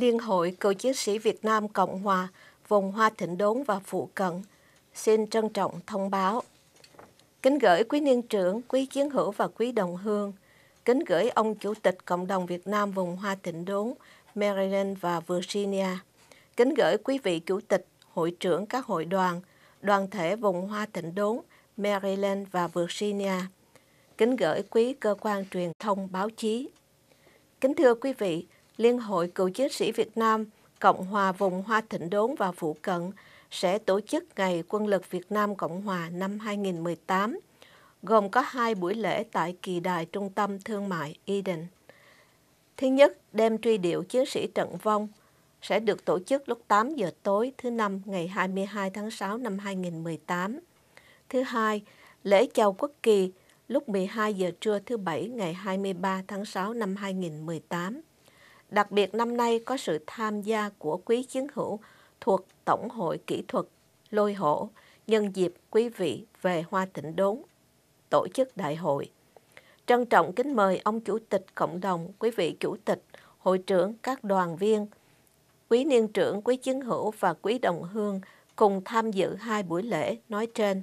Liên hội Cựu chiến sĩ Việt Nam Cộng Hòa, vùng Hoa Thịnh Đốn và Phụ Cận, xin trân trọng thông báo. Kính gửi quý niên trưởng, quý chiến hữu và quý đồng hương, kính gửi ông Chủ tịch Cộng đồng Việt Nam vùng Hoa Thịnh Đốn, Maryland và Virginia, kính gửi quý vị Chủ tịch, hội trưởng các hội đoàn, đoàn thể vùng Hoa Thịnh Đốn, Maryland và Virginia, kính gửi quý cơ quan truyền thông báo chí. Kính thưa quý vị, Liên hội Cựu Chiến sĩ Việt Nam, Cộng hòa vùng Hoa Thịnh Đốn và Phụ Cận sẽ tổ chức Ngày Quân lực Việt Nam Cộng hòa năm 2018, gồm có hai buổi lễ tại kỳ đài trung tâm thương mại Eden. Thứ nhất, đêm truy điệu chiến sĩ trận vong sẽ được tổ chức lúc 8 giờ tối thứ Năm ngày 22 tháng 6 năm 2018. Thứ hai, lễ chào quốc kỳ lúc 12 giờ trưa thứ Bảy ngày 23 tháng 6 năm 2018. Đặc biệt năm nay có sự tham gia của quý chiến hữu thuộc Tổng hội Kỹ thuật Lôi Hổ nhân dịp quý vị về Hoa Tịnh Đốn tổ chức đại hội. Trân trọng kính mời ông Chủ tịch Cộng đồng, quý vị Chủ tịch, Hội trưởng, các đoàn viên, quý niên trưởng, quý chiến hữu và quý đồng hương cùng tham dự hai buổi lễ nói trên.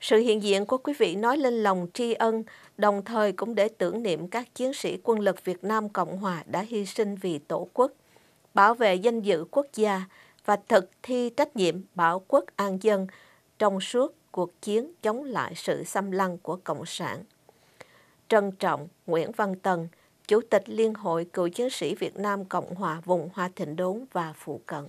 Sự hiện diện của quý vị nói lên lòng tri ân, đồng thời cũng để tưởng niệm các chiến sĩ quân lực Việt Nam Cộng Hòa đã hy sinh vì Tổ quốc, bảo vệ danh dự quốc gia và thực thi trách nhiệm bảo quốc an dân trong suốt cuộc chiến chống lại sự xâm lăng của Cộng sản. Trân trọng Nguyễn Văn Tần, Chủ tịch Liên hội Cựu chiến sĩ Việt Nam Cộng Hòa vùng Hoa Thịnh Đốn và Phụ Cận.